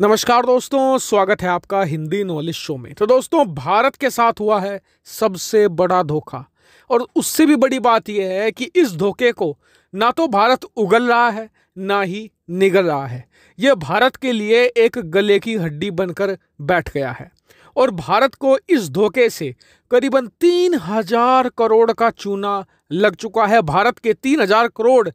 नमस्कार दोस्तों स्वागत है आपका हिंदी नॉलेज शो में तो दोस्तों भारत के साथ हुआ है सबसे बड़ा धोखा और उससे भी बड़ी बात यह है कि इस धोखे को ना तो भारत उगल रहा है ना ही निगल रहा है यह भारत के लिए एक गले की हड्डी बनकर बैठ गया है और भारत को इस धोखे से करीबन तीन हजार करोड़ का चूना लग चुका है भारत के तीन हजार करोड़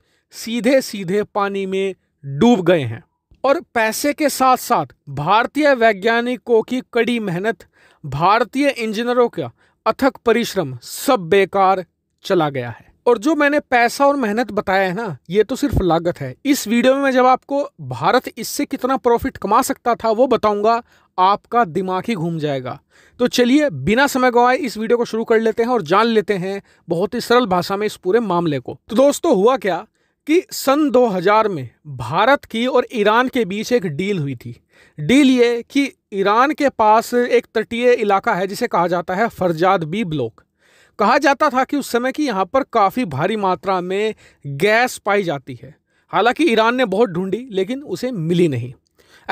सीधे सीधे पानी में डूब गए हैं और पैसे के साथ साथ भारतीय वैज्ञानिकों की कड़ी मेहनत भारतीय इंजीनियरों का अथक परिश्रम सब बेकार चला गया है और जो मैंने पैसा और मेहनत बताया है ना ये तो सिर्फ लागत है इस वीडियो में जब आपको भारत इससे कितना प्रॉफिट कमा सकता था वो बताऊंगा आपका दिमाग ही घूम जाएगा तो चलिए बिना समय गवाए इस वीडियो को शुरू कर लेते हैं और जान लेते हैं बहुत ही सरल भाषा में इस पूरे मामले को तो दोस्तों हुआ क्या कि सन 2000 में भारत की और ईरान के बीच एक डील हुई थी डील ये कि ईरान के पास एक तटीय इलाका है जिसे कहा जाता है फरजाद बी ब्लॉक कहा जाता था कि उस समय कि यहाँ पर काफ़ी भारी मात्रा में गैस पाई जाती है हालांकि ईरान ने बहुत ढूंढी लेकिन उसे मिली नहीं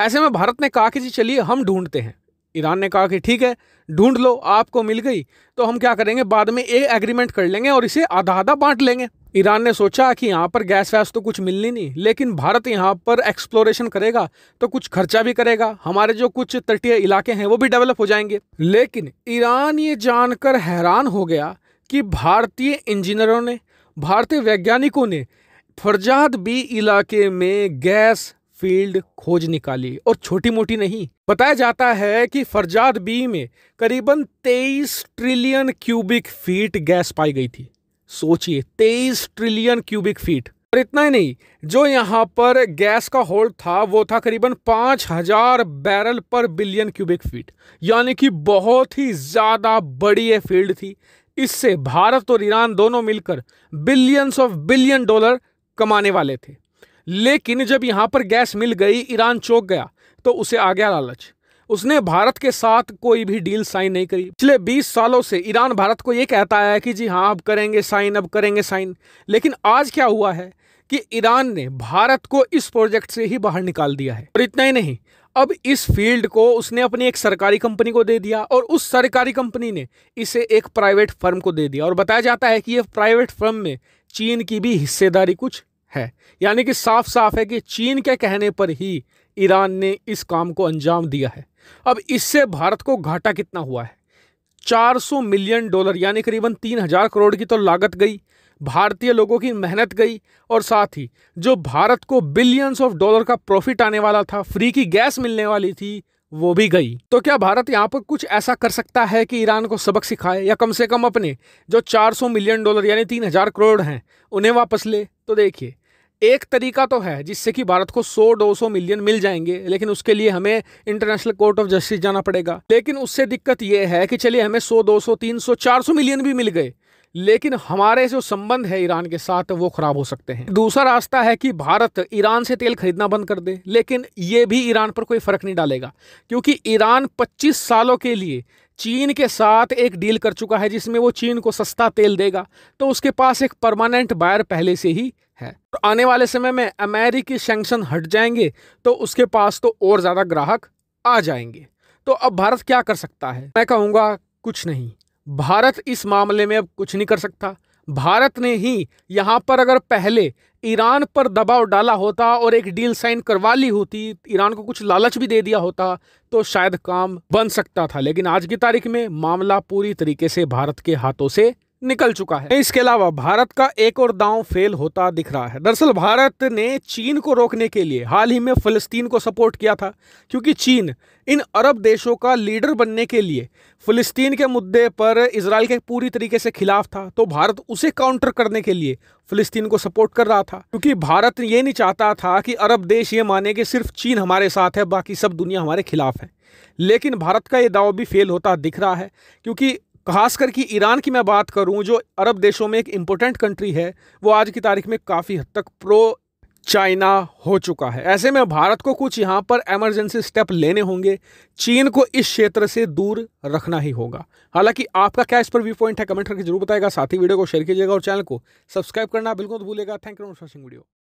ऐसे में भारत ने कहा कि जी चलिए हम ढूंढते हैं ईरान ने कहा कि ठीक है ढूंढ लो आपको मिल गई तो हम क्या करेंगे बाद में ए एग्रीमेंट कर लेंगे और इसे आधा आधा बांट लेंगे ईरान ने सोचा कि यहाँ पर गैस वैस तो कुछ मिलनी नहीं लेकिन भारत यहाँ पर एक्सप्लोरेशन करेगा तो कुछ खर्चा भी करेगा हमारे जो कुछ तटीय इलाके हैं वो भी डेवलप हो जाएंगे लेकिन ईरान ये जानकर हैरान हो गया कि भारतीय इंजीनियरों ने भारतीय वैज्ञानिकों ने फरजाद बी इलाके में गैस फील्ड खोज निकाली और छोटी मोटी नहीं बताया जाता है कि फरजाद बी में करीबन 23 ट्रिलियन क्यूबिक फीट गैस पाई गई थी सोचिए तेईस ट्रिलियन क्यूबिक फीट और इतना ही नहीं जो यहाँ पर गैस का होल्ड था वो था करीबन पाँच हजार बैरल पर बिलियन क्यूबिक फीट यानी कि बहुत ही ज़्यादा बड़ी ये फील्ड थी इससे भारत और ईरान दोनों मिलकर बिलियंस ऑफ बिलियन डॉलर कमाने वाले थे लेकिन जब यहाँ पर गैस मिल गई ईरान चौंक गया तो उसे आ गया लालच उसने भारत के साथ कोई भी डील साइन नहीं करी पिछले 20 सालों से ईरान भारत को ये कहता है कि जी हाँ अब करेंगे साइन अब करेंगे साइन लेकिन आज क्या हुआ है कि ईरान ने भारत को इस प्रोजेक्ट से ही बाहर निकाल दिया है और इतना ही नहीं अब इस फील्ड को उसने अपनी एक सरकारी कंपनी को दे दिया और उस सरकारी कंपनी ने इसे एक प्राइवेट फर्म को दे दिया और बताया जाता है कि ये प्राइवेट फर्म में चीन की भी हिस्सेदारी कुछ है यानी कि साफ साफ है कि चीन के कहने पर ही ईरान ने इस काम को अंजाम दिया है अब इससे भारत को घाटा कितना हुआ है 400 मिलियन डॉलर यानी करीबन 3000 करोड़ की तो लागत गई भारतीय लोगों की मेहनत गई और साथ ही जो भारत को बिलियंस ऑफ डॉलर का प्रॉफिट आने वाला था फ्री की गैस मिलने वाली थी वो भी गई तो क्या भारत यहाँ पर कुछ ऐसा कर सकता है कि ईरान को सबक सिखाए या कम से कम अपने जो 400 मिलियन डॉलर यानी 3000 करोड़ हैं उन्हें वापस ले तो देखिए एक तरीका तो है जिससे कि भारत को 100 200 मिलियन मिल जाएंगे लेकिन उसके लिए हमें इंटरनेशनल कोर्ट ऑफ जस्टिस जाना पड़ेगा लेकिन उससे दिक्कत यह है कि चलिए हमें 100 200 300 400 मिलियन भी मिल गए लेकिन हमारे जो संबंध है ईरान के साथ वो खराब हो सकते हैं दूसरा रास्ता है कि भारत ईरान से तेल खरीदना बंद कर दे लेकिन ये भी ईरान पर कोई फ़र्क नहीं डालेगा क्योंकि ईरान पच्चीस सालों के लिए चीन के साथ एक डील कर चुका है जिसमें वो चीन को सस्ता तेल देगा तो उसके पास एक परमानेंट बायर पहले से ही है तो आने वाले समय में अमेरिकी सेंक्शन हट जाएंगे तो उसके पास तो और ज़्यादा ग्राहक आ जाएंगे तो अब भारत क्या कर सकता है मैं कहूँगा कुछ नहीं भारत इस मामले में अब कुछ नहीं कर सकता भारत ने ही यहाँ पर अगर पहले ईरान पर दबाव डाला होता और एक डील साइन करवा ली होती ईरान को कुछ लालच भी दे दिया होता तो शायद काम बन सकता था लेकिन आज की तारीख में मामला पूरी तरीके से भारत के हाथों से निकल चुका है इसके अलावा भारत का एक और दांव फेल होता दिख रहा है दरअसल भारत ने चीन को रोकने के लिए हाल ही में फिलिस्तीन को सपोर्ट किया था क्योंकि चीन इन अरब देशों का लीडर बनने के लिए फिलिस्तीन के मुद्दे पर इसराइल के पूरी तरीके से खिलाफ था तो भारत उसे काउंटर करने के लिए फिलिस्तीन को सपोर्ट कर रहा था क्योंकि भारत ये नहीं चाहता था कि अरब देश ये माने कि सिर्फ चीन हमारे साथ है बाकी सब दुनिया हमारे खिलाफ है लेकिन भारत का ये दाव भी फेल होता दिख रहा है क्योंकि खास करके ईरान की मैं बात करूं जो अरब देशों में एक इम्पोर्टेंट कंट्री है वो आज की तारीख में काफ़ी हद तक प्रो चाइना हो चुका है ऐसे में भारत को कुछ यहाँ पर एमरजेंसी स्टेप लेने होंगे चीन को इस क्षेत्र से दूर रखना ही होगा हालांकि आपका क्या इस पर व्यू पॉइंट है कमेंट करके जरूर बताएगा साथ ही वीडियो को शेयर कीजिएगा और चैनल को सब्सक्राइब करना बिल्कुल भूलेगा thank you for watching video